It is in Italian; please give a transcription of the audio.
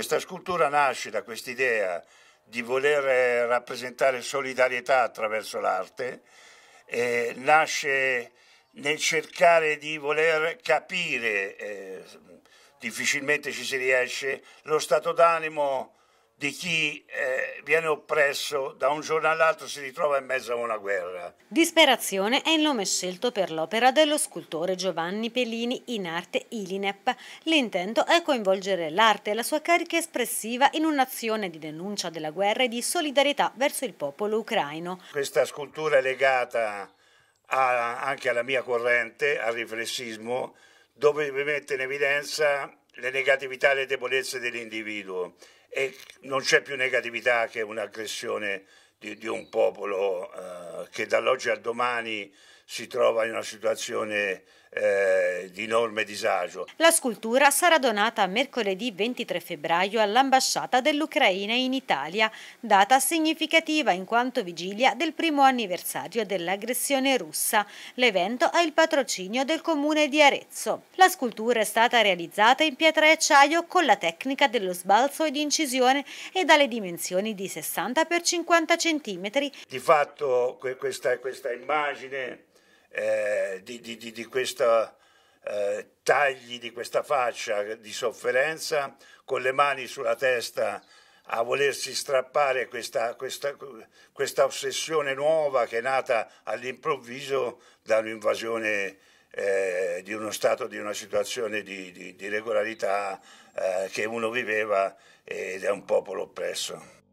Questa scultura nasce da quest'idea di voler eh, rappresentare solidarietà attraverso l'arte, eh, nasce nel cercare di voler capire, eh, difficilmente ci si riesce, lo stato d'animo di chi eh, viene oppresso da un giorno all'altro si ritrova in mezzo a una guerra. Disperazione è il nome scelto per l'opera dello scultore Giovanni Pellini in arte Ilinep. L'intento è coinvolgere l'arte e la sua carica espressiva in un'azione di denuncia della guerra e di solidarietà verso il popolo ucraino. Questa scultura è legata a, anche alla mia corrente, al riflessismo, dove mette in evidenza le negatività e le debolezze dell'individuo e non c'è più negatività che un'aggressione di, di, un popolo eh, che dall'oggi al domani si trova in una situazione eh, di enorme disagio. La scultura sarà donata mercoledì 23 febbraio all'ambasciata dell'Ucraina in Italia, data significativa in quanto vigilia del primo anniversario dell'aggressione russa. L'evento ha il patrocinio del comune di Arezzo. La scultura è stata realizzata in pietra e acciaio con la tecnica dello sbalzo ed incisione e dalle dimensioni di 60 x 50 cm. Di fatto questa, questa immagine eh, di, di, di, di questa, eh, tagli di questa faccia di sofferenza, con le mani sulla testa a volersi strappare questa, questa, questa ossessione nuova che è nata all'improvviso dall'invasione eh, di uno stato, di una situazione di, di, di regolarità eh, che uno viveva ed è un popolo oppresso.